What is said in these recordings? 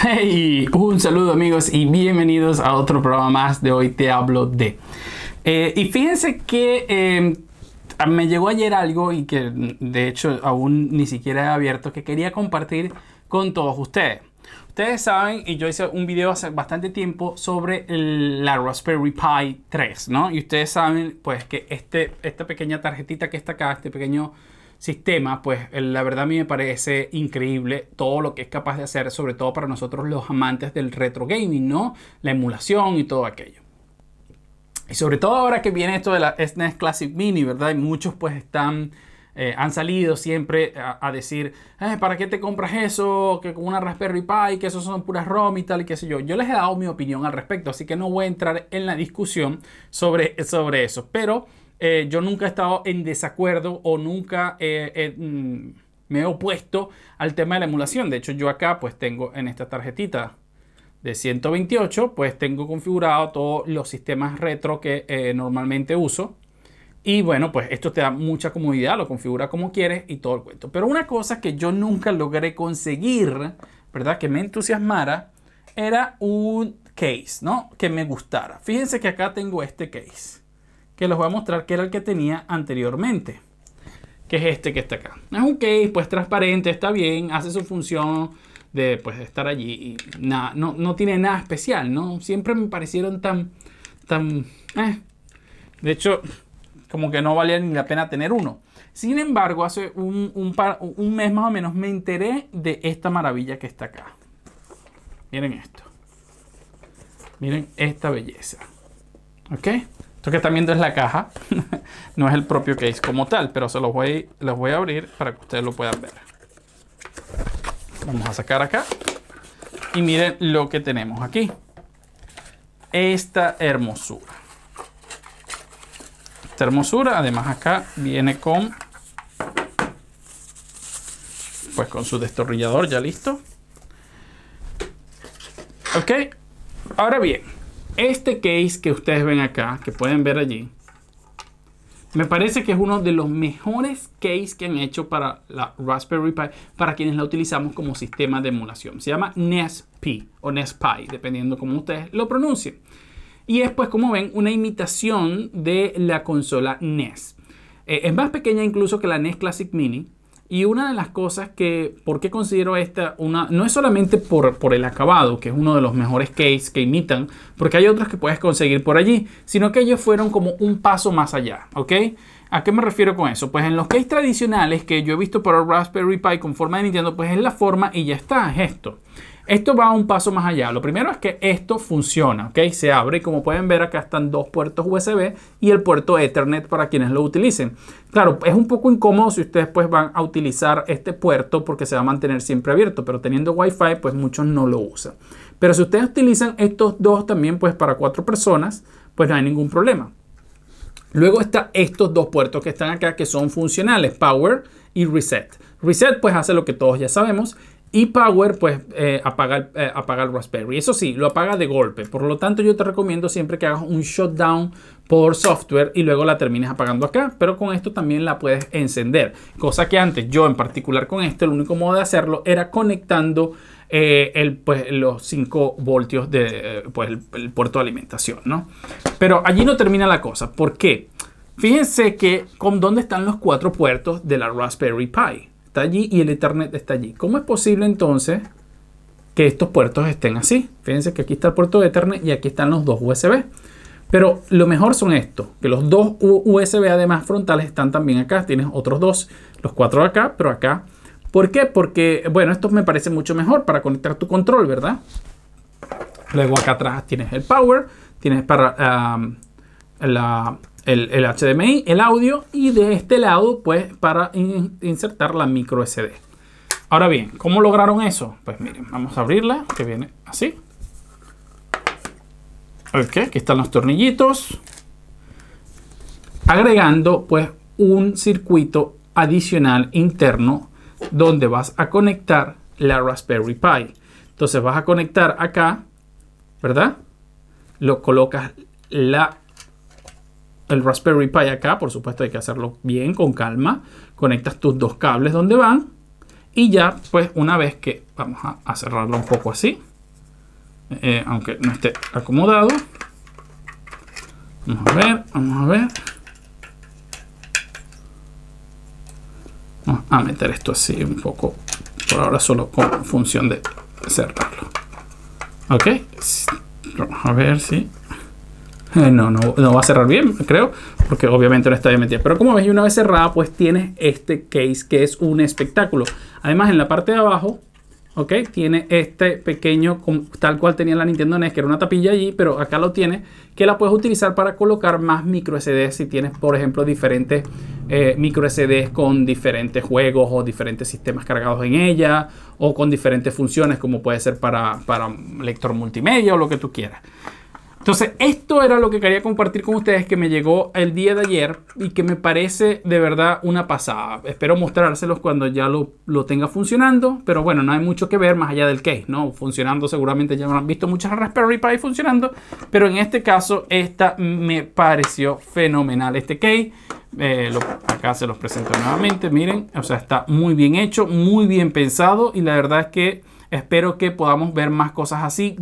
Hey, un saludo amigos y bienvenidos a otro programa más de hoy te hablo de. Eh, y fíjense que em, me llegó ayer algo y que mm, de hecho aún ni siquiera he abierto que quería compartir con todos ustedes. Ustedes saben, y yo hice un video hace bastante tiempo sobre la Raspberry Pi 3, ¿no? Y ustedes saben, pues, que este, esta pequeña tarjetita que está acá, este pequeño sistema, pues eh, la verdad a mí me parece increíble todo lo que es capaz de hacer, sobre todo para nosotros los amantes del retro gaming, ¿no? La emulación y todo aquello. Y sobre todo ahora que viene esto de la SNES e Classic Mini, ¿verdad? Y muchos pues están... Eh, han salido siempre a, decir, eh, ¿para qué te compras eso? Que con una Raspberry Pi, que eso son puras ROM y tal, y qué sé yo. Yo les he dado mi opinión al respecto, así que no voy a entrar en la discusión sobre, sobre eso. Pero eh, yo nunca he estado en desacuerdo o nunca eh, eh, mm, me he opuesto al tema de la emulación. De hecho, yo acá pues tengo en esta tarjetita de 128, pues tengo configurado todos los sistemas retro que normalmente uso. Y bueno, pues esto te da mucha comodidad, lo configura como quieres y todo el cuento. Pero una cosa que yo nunca logré conseguir, ¿verdad? Que me entusiasmara, era un case, ¿no? Que me gustara. Fíjense que acá tengo este case que les voy a mostrar que era el que tenía anteriormente. Que es este que está acá. Es un case, pues transparente, está bien, hace su función de pues estar allí. nada, no, tiene nada especial, ¿no? Siempre me parecieron tan, tan... Eh. De hecho, como que no valía ni la pena tener uno. Sin embargo, hace un, un, un mes más o menos me enteré de esta maravilla que está acá. Miren esto. Miren esta belleza. ¿Ok? Lo que están viendo es la caja, no es el propio case como tal, pero se los voy, los voy a abrir para que ustedes lo puedan ver. Vamos a sacar acá y miren lo que tenemos aquí. Esta hermosura. Esta hermosura, además acá viene con pues con su destornillador ya listo. Ok, ahora bien, este case que ustedes ven acá, que pueden ver allí, me parece que es uno de los mejores case que han hecho para la Raspberry Pi, para quienes la utilizamos como sistema de emulación. Se llama NESPI o NESPI, dependiendo cómo ustedes lo pronuncien. Y es, pues, como ven, una imitación de la consola NES. Eh, es más pequeña incluso que la NES Classic Mini, y una de las cosas que, ¿por qué considero esta una? No es solamente por, por el acabado, que es uno de los mejores case que imitan, porque hay otros que puedes conseguir por allí, sino que ellos fueron como un paso más allá, ¿ok? ¿A qué me refiero con eso? Pues en los case tradicionales que yo he visto para Raspberry Pi con forma de Nintendo, pues es la forma y ya está, es esto. Esto va un paso más allá. Lo primero es que esto funciona, ¿ok? Se abre y como pueden ver acá están dos puertos USB y el puerto Ethernet para quienes lo utilicen. Claro, es un poco incómodo si ustedes pues van a utilizar este puerto porque se va a mantener siempre abierto, pero teniendo Wi-Fi pues muchos no lo usan. Pero si ustedes utilizan estos dos también pues para cuatro personas, pues no hay ningún problema. Luego están estos dos puertos que están acá que son funcionales, Power y Reset. Reset pues hace lo que todos ya sabemos y Power, pues, eh, apaga, el eh, Raspberry. Eso sí, lo apaga de golpe. Por lo tanto, yo te recomiendo siempre que hagas un shutdown por software y luego la termines apagando acá. Pero con esto también la puedes encender. Cosa que antes, yo en particular con esto, el único modo de hacerlo era conectando eh, el, pues, los 5 voltios de pues, el, puerto de alimentación, ¿no? Pero allí no termina la cosa. ¿Por qué? Fíjense que con dónde están los cuatro puertos de la Raspberry Pi allí y el Ethernet está allí. ¿Cómo es posible entonces que estos puertos estén así? Fíjense que aquí está el puerto de Ethernet y aquí están los dos USB. Pero lo mejor son estos, que los dos USB además frontales están también acá. Tienes otros dos, los cuatro acá, pero acá. ¿Por qué? Porque, bueno, estos me parece mucho mejor para conectar tu control, ¿verdad? Luego acá atrás tienes el power, tienes para ah, la, el, HDMI, el audio y de este lado pues para insertar la micro SD. Ahora bien, ¿cómo lograron eso? Pues miren, vamos a abrirla, que viene así. Ok, aquí están los tornillitos. Agregando pues un circuito adicional interno donde vas a conectar la Raspberry Pi. Entonces vas a conectar acá, ¿verdad? Lo colocas la el Raspberry Pi acá, por supuesto hay que hacerlo bien, con calma. Conectas tus dos cables donde van. Y ya, pues una vez que, vamos a, cerrarlo un poco así, eh, aunque no esté acomodado. Vamos a ver, vamos a ver. Vamos a meter esto así un poco, por ahora solo con función de cerrarlo. Ok, vamos a ver si... Eh, no, no, va a cerrar bien, creo, porque obviamente no está bien metida. Pero como ves, una vez cerrada, pues tienes este case que es un espectáculo. Además, en la parte de abajo, ¿ok? Tiene este pequeño, tal cual tenía la Nintendo NES, que era una tapilla allí, pero acá lo tiene, que la puedes utilizar para colocar más micro SD, si tienes, por ejemplo, diferentes eh, micro SD con diferentes juegos o diferentes sistemas cargados en ella, o con diferentes funciones, como puede ser para, para lector multimedia o lo que tú quieras. Entonces, esto era lo que quería compartir con ustedes que me llegó el día de ayer y que me parece de verdad una pasada. Espero mostrárselos cuando ya lo, tenga funcionando, pero bueno, no hay mucho que ver más allá del case, ¿no? Funcionando, seguramente ya han visto muchas Raspberry Pi funcionando, pero en este caso, esta me pareció fenomenal este case. Eh, acá se los presento nuevamente, miren, o sea, está muy bien hecho, muy bien pensado y la verdad es que Espero que podamos ver más cosas así,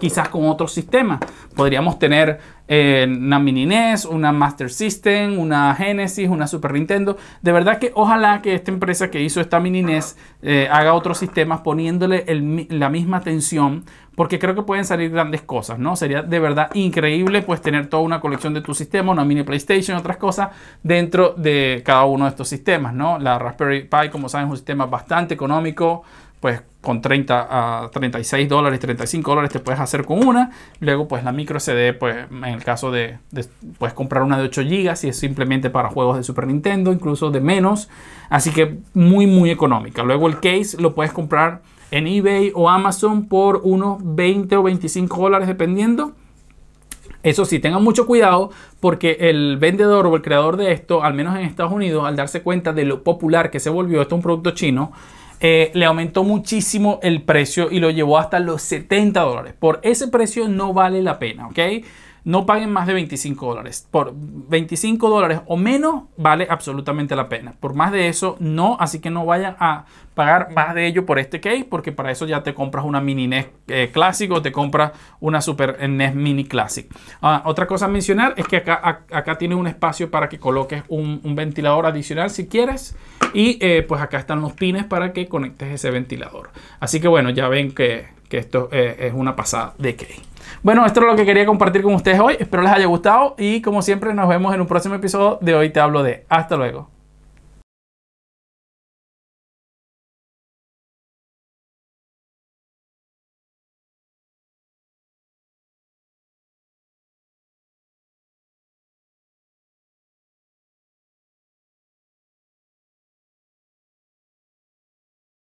quizás con otros sistemas. Podríamos tener eh, una Mini NES, una Master System, una Genesis, una Super Nintendo. De verdad que ojalá que esta empresa que hizo esta Mini NES eh, haga otros sistemas poniéndole la misma atención porque creo que pueden salir grandes cosas, ¿no? Sería de verdad increíble pues tener toda una colección de tu sistema, una mini PlayStation, otras cosas dentro de cada uno de estos sistemas, ¿no? La Raspberry Pi, como saben, es un sistema bastante económico, pues con 30 a 36 dólares, 35 dólares te puedes hacer con una. Luego, pues la micro CD, pues en el caso de, de puedes comprar una de 8 GB si es simplemente para juegos de Super Nintendo, incluso de menos. Así que muy, muy económica. Luego el case lo puedes comprar en eBay o Amazon por unos 20 o 25 dólares, dependiendo. Eso sí, tengan mucho cuidado porque el vendedor o el creador de esto, al menos en Estados Unidos, al darse cuenta de lo popular que se volvió, esto un producto chino, eh, le aumentó muchísimo el precio y lo llevó hasta los 70 dólares. Por ese precio no vale la pena, ¿ok? no paguen más de 25 dólares. Por 25 dólares o menos vale absolutamente la pena. Por más de eso, no. Así que no vayan a pagar más de ello por este case, porque para eso ya te compras una mini NES eh, o te compras una Super NES Mini Classic. Ah, otra cosa a mencionar es que acá, acá tiene un espacio para que coloques un, ventilador adicional si quieres. Y eh, pues acá están los pines para que conectes ese ventilador. Así que bueno, ya ven que que esto eh, es una pasada de que Bueno, esto es lo que quería compartir con ustedes hoy. Espero les haya gustado y como siempre nos vemos en un próximo episodio de Hoy Te Hablo de. Hasta luego.